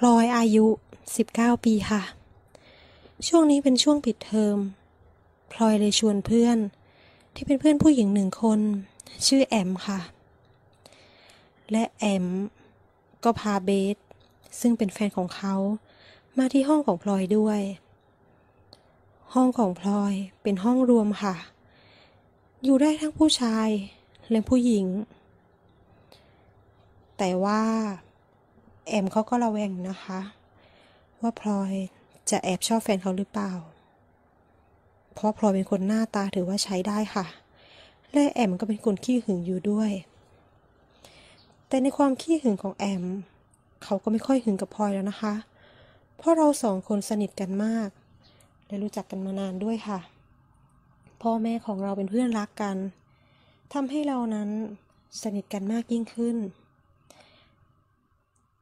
พลอยอายุ 19 ปีค่ะ ช่วงนี้เป็นช่วงปิดเทอม พลอยเลยชวนเพื่อน ที่เป็นเพื่อนผู้หญิงหนึ่งคน ชื่อแอมค่ะ และแอมก็พาเบสซึ่งเป็นแฟนของเขา มาที่ห้องของพลอยด้วย ห้องของพลอยเป็นห้องรวมค่ะ อยู่ได้ทั้งผู้ชายและผู้หญิง แต่ว่าแอมเขาก็ระแวงนะคะ ว่าพลอยจะแอบชอบแฟนเขาหรือเปล่า เพราะพลอยเป็นคนหน้าตาถือว่าใช้ได้ค่ะ และแอมก็เป็นคนขี้หึงอยู่ด้วย แต่ในความขี้หึงของแอมเขาก็ไม่ค่อยหึงกับพลอยแล้วนะคะ เพราะเราสองคนสนิทกันมาก และรู้จักกันมานานด้วยค่ะ พ่อแม่ของเราเป็นเพื่อนรักกันทำให้เรานั้นสนิทกันมากยิ่งขึ้น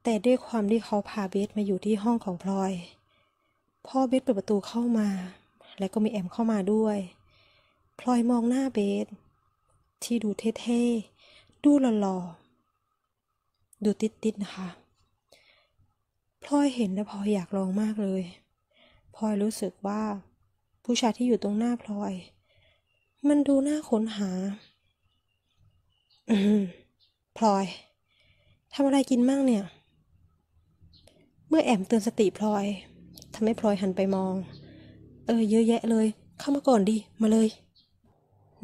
แต่ด้วยความที่เขาพาเบสมาอยู่ที่ห้องของพลอย พ่อเบสเปิดประตูเข้ามา และก็มีแอมเข้ามาด้วย พลอยมองหน้าเบส ที่ดูเท่ๆ ดูหล่อๆ ดูติดๆ นะคะ พลอยเห็นและพลอยอยากลองมากเลย พลอยรู้สึกว่า ผู้ชายที่อยู่ตรงหน้าพลอย มันดูน่าค้นหาพลอยทำอะไรกินมั่งเนี่ยื่อแอมเตือนสติพลอย ทำให้พลอยหันไปมอง เออเยอะแยะเลย เข้ามาก่อนดีมาเลย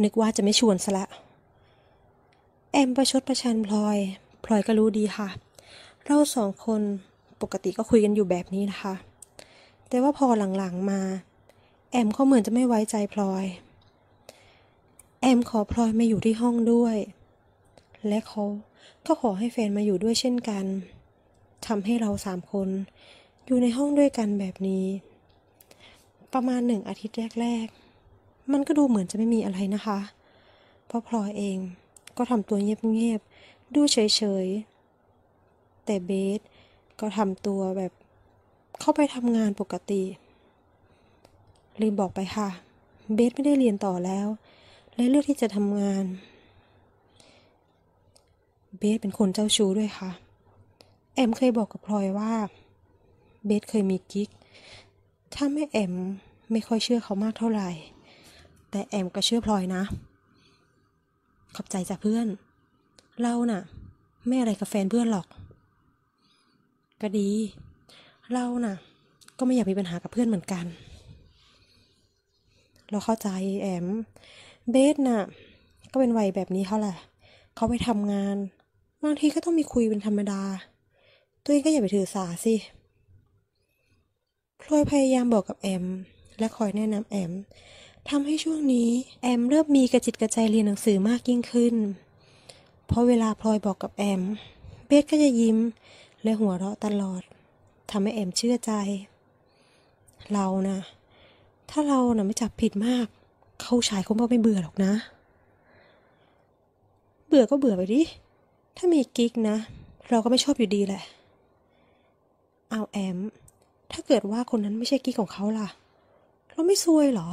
นึกว่าจะไม่ชวนซะละ แอมประชดประชันพลอย พลอยก็รู้ดีค่ะ เราสองคนปกติก็คุยกันอยู่แบบนี้นะคะ แต่ว่าพอหลังๆมา แอมเขาเหมือนจะไม่ไว้ใจพลอย แอมขอพลอยมาอยู่ที่ห้องด้วย และเขาก็ขอให้แฟนมาอยู่ด้วยเช่นกันทำให้เราสามคน อยู่ในห้องด้วยกันแบบนี้ ประมาณหนึ่งอาทิตย์แรกๆมันก็ดูเหมือนจะไม่มีอะไรนะคะ เพราะพลอยเองก็ทำตัวเงียบๆดูเฉยๆ แต่เบส ก็ทำตัวแบบ เข้าไปทำงานปกติลืมบอกไปค่ะ เบสไม่ได้เรียนต่อแล้วและเลือกที่จะทำงาน เบสเป็นคนเจ้าชู้ด้วยค่ะแอมเคยบอกกับพลอยว่าเบสเคยมีกิ๊กถ้าไม่แอม ไม่ค่อยเชื่อเขามากเท่าไหร่ แต่แอมก็เชื่อพลอยนะ ขอบใจจ้ะเพื่อน เรานะ่ะไม่อะไรกับแฟนเพื่อนหรอก ก็ดี เรานะ่ะ ก็ไม่อยากมีปัญหากับเพื่อนเหมือนกัน เราเข้าใจแอม เบสนะ่ะก็เป็นวัยแบบนี้เขาแหละเขาไปทำงาน บางทีก็ต้องมีคุยเป็นธรรมดาตัวเองก็อย่าไปถือสาสิพลอยพยายามบอกกับแอม และคอยแนะนำแอมทำให้ช่วงนี้ แอมเริ่มมีกระจิตกระใจเรียนหนังสือมากยิ่งขึ้น เพราะเวลาพลอยบอกกับแอมเบสก็จะยิ้ม และหัวเราะตลอดทำให้แอมเชื่อใจ เรานะ ถ้าเรานะไม่จับผิดมาก เขาชายคงไม่เบื่อหรอกนะ เบื่อก็เบื่อไปดิ ถ้ามีกิ๊กนะ เราก็ไม่ชอบอยู่ดีแหละเอาแอม ถ้าเกิดว่าคนนั้นไม่ใช่กี้ของเขาล่ะ เราไม่ซวยหรอ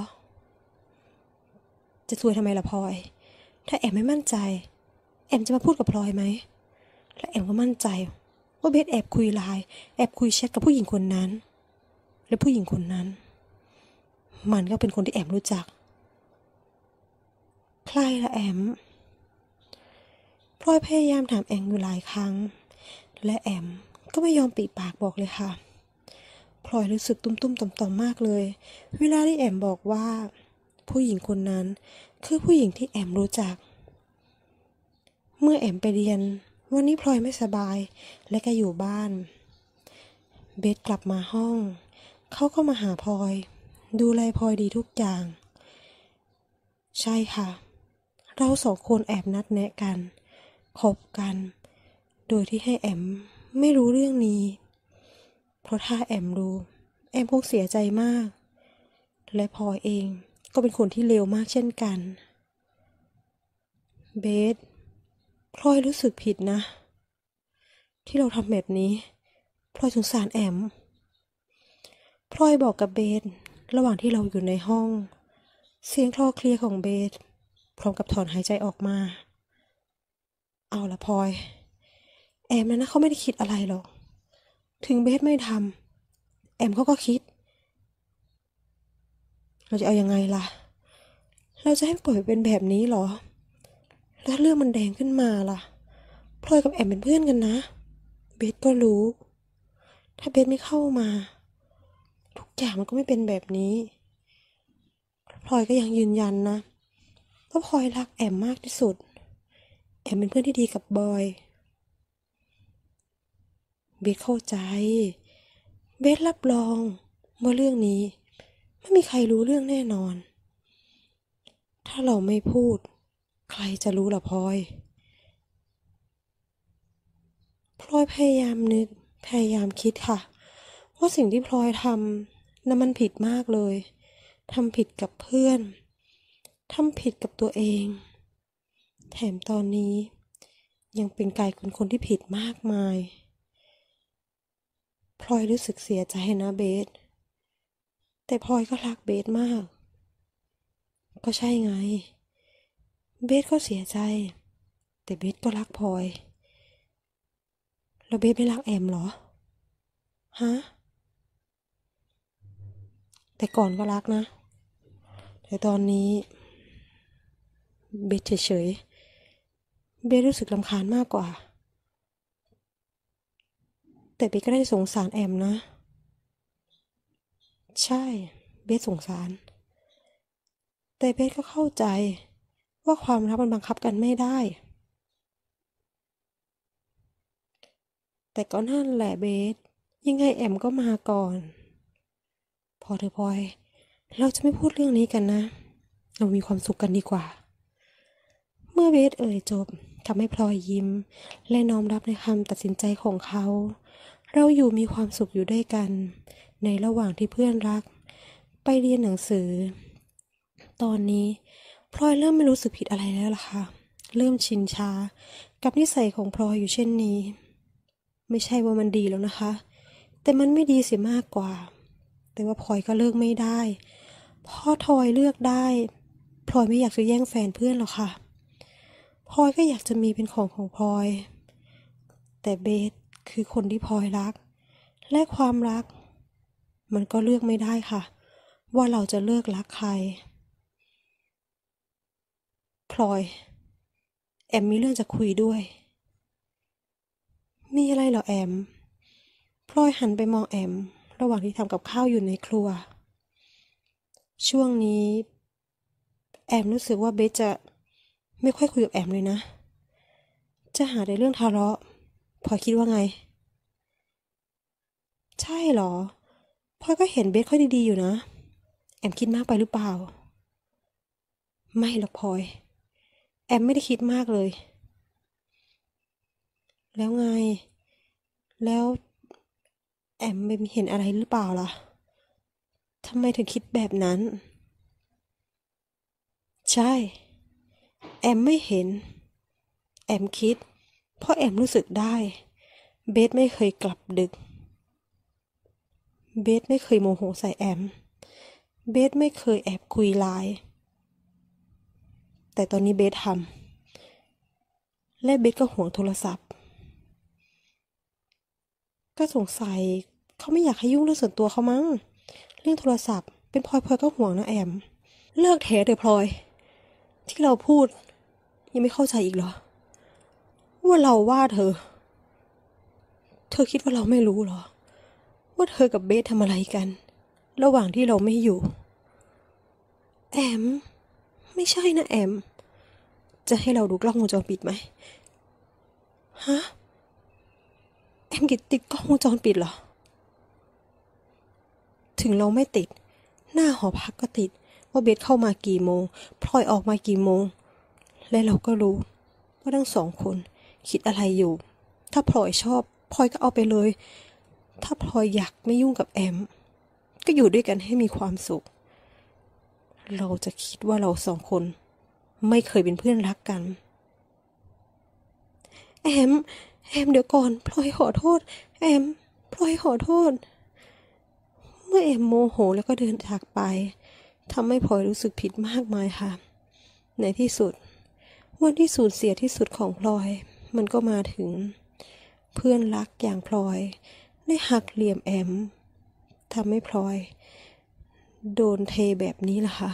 จะซวยทำไมล่ะพลอย ถ้าแอมไม่มั่นใจ แอมจะมาพูดกับพลอยไหม และแอมก็มั่นใจว่าเบสแอบคุยไลน์แอบคุยแชทกับผู้หญิงคนนั้น และผู้หญิงคนนั้น มันก็เป็นคนที่แอมรู้จักใครล่ะแอม พลอยพยายามถามแอมอยู่หลายครั้ง และแอมก็ไม่ยอมปีปากบอกเลยค่ะ พลอยรู้สึกตุ้มตุ้มต่อมต่อมมากเลย เวลาที่แอมบอกว่า ผู้หญิงคนนั้นคือผู้หญิงที่แอมรู้จัก เมื่อแอมไปเรียนวันนี้พลอยไม่สบายและก็อยู่บ้าน เบสกลับมาห้อง เขาก็มาหาพลอย ดูแลพลอยดีทุกอย่าง ใช่ค่ะ เราสองคนแอบนัดแนะกันคบกัน โดยที่ให้แอมไม่รู้เรื่องนี้ เพราะถ้าแอมรู้ แอมคงเสียใจมาก และพอเองก็เป็นคนที่เลวมากเช่นกัน เบสพลอยรู้สึกผิดนะ ที่เราทำแบบนี้ พลอยสงสารแอม พลอยบอกกับเบสระหว่างที่เราอยู่ในห้อง เสียงคลอเคลียร์ของเบสพร้อมกับถอนหายใจออกมา เอาละพลอยแอมนะนะเขาไม่ได้คิดอะไรหรอก ถึงเบสไม่ทำ แอมเขาก็คิด เราจะเอาอยัางไงล่ะ เราจะให้ปล่อยเป็นแบบนี้หรอ แล้วเรื่องมันแดงขึ้นมาล่ะ พลอยกับแอม เป็นเพื่อนกันนะ เบสก็รู้ ถ้าเบสไม่เข้ามา ทุกอย่างมันก็ไม่เป็นแบบนี้ พลอยก็ยังยืนยันนะว่าพลอยรักแอมมากที่สุด แอมเป็นเพื่อนที่ดีกับบอยเบสเข้าใจเบสรับรอง ว่าเรื่องนี้ ไม่มีใครรู้เรื่องแน่นอน ถ้าเราไม่พูดใครจะรู้ล่ะพลอย พลอยพยายามนึกพยายามคิดค่ะ ว่าสิ่งที่พลอยทำนั้นมันผิดมากเลย ทำผิดกับเพื่อนทำผิดกับตัวเอง แถมตอนนี้ ยังเป็นกายคนคนที่ผิดมากมายลอยรู้สึกเสียใจนะเบส แต่พลอยก็รักเบสมาก ก็ใช่ไง เบสก็เสียใจ แต่เบสก็รักพลอย แล้วเบสไม่รักแอมเหรอ ฮะ แต่ก่อนก็รักนะ แต่ตอนนี้เบสเฉยๆ เบสรู้สึกลำคาญมากกว่าแต่เบสก็ได้สงสารแอมนะ ใช่ เบสสงสาร แต่เบสก็เข้าใจว่าความรักมันบังคับกันไม่ได้ แต่ก็นั่นแหละเบส ยังไงแอมก็มาก่อน พอเธอพลอยเราจะไม่พูดเรื่องนี้กันนะ เรามีความสุขกันดีกว่า เมื่อเบสเอ่ยจบทำให้พลอยยิ้ม และน้อมรับในคำตัดสินใจของเขา เราอยู่มีความสุขอยู่ด้วยกัน ในระหว่างที่เพื่อนรักไปเรียนหนังสือ ตอนนี้พลอยเริ่มไม่รู้สึกผิดอะไรแล้วล่ะค่ะ เริ่มชินชากับนิสัยของพลอยอยู่เช่นนี้ ไม่ใช่ว่ามันดีแล้วนะคะ แต่มันไม่ดีเสียมากกว่า แต่ว่าพลอยก็เลิกไม่ได้ พ่อทอยเลือกได้ พลอยไม่อยากจะแย่งแฟนเพื่อนหรอกค่ะพลอยก็อยากจะมีเป็นของของพลอย แต่เบสคือคนที่พลอยรัก และความรัก มันก็เลือกไม่ได้ค่ะ ว่าเราจะเลือกรักใครพลอยแอมมีเรื่องจะคุยด้วย มีอะไรเหรอแอม พลอยหันไปมองแอม ระหว่างที่ทำกับข้าวอยู่ในครัว ช่วงนี้ แอมรู้สึกว่าเบสจะไม่ค่อยคุยกับแอมเลยนะ จะหาในเรื่องทะเลาะพอคิดว่าไง ใช่เหรอพอก็เห็นเบสค่อยดีๆอยู่นะ แอมคิดมากไปหรือเปล่า ไม่หรอกพลอย แอมไม่ได้คิดมากเลย แล้วไง แล้ว แอมไม่เห็นอะไรหรือเปล่าล่ะ ทำไมถึงคิดแบบนั้น ใช่แอมไม่เห็น แอมคิด เพราะแอมรู้สึกได้ เบสไม่เคยกลับดึก เบสไม่เคยโมโหใส่แอม เบสไม่เคยแอบคุยไลน์แต่ตอนนี้เบสทำและเบสก็ห่วงโทรศัพท์ ก็สงสัยเขาไม่อยากให้ยุ่งเรื่องส่วนตัวเขามั้ง เรื่องโทรศัพท์เป็นพลอยพลอยก็ห่วงนะแอม เลิกเถอะเดี๋ยวพลอย ที่เราพูดยังไม่เข้าใจอีกเหรอ ว่าเราว่าเธอ เธอคิดว่าเราไม่รู้เหรอ ว่าเธอกับเบสทำอะไรกัน ระหว่างที่เราไม่อยู่แอม ไม่ใช่นะ แอม จะให้เราดูกล้องวงจรปิดไหมฮะแอมกิดติดกล้องวงจรปิดเหรอถึงเราไม่ติด หน้าหอพักก็ติดว่าเบสเข้ามากี่โมง พลอยออกมากี่โมงและเราก็รู้ว่าทั้งสองคนคิดอะไรอยู่ ถ้าพลอยชอบพลอยก็เอาไปเลย ถ้าพลอยอยากไม่ยุ่งกับแอมก็อยู่ด้วยกันให้มีความสุข เราจะคิดว่าเราสองคน ไม่เคยเป็นเพื่อนรักกัน แอม แอมเดี๋ยวก่อน พลอยขอโทษ แอมพลอยขอโทษ เมื่อแอมโมโห แล้วก็เดินจากไปทำให้พลอยรู้สึกผิดมากมายค่ะ ในที่สุดวันที่สูญเสียที่สุดของพลอย มันก็มาถึง เพื่อนรักอย่างพลอย ได้หักเหลี่ยมแอมทำให้พลอย โดนเทแบบนี้ล่ะค่ะ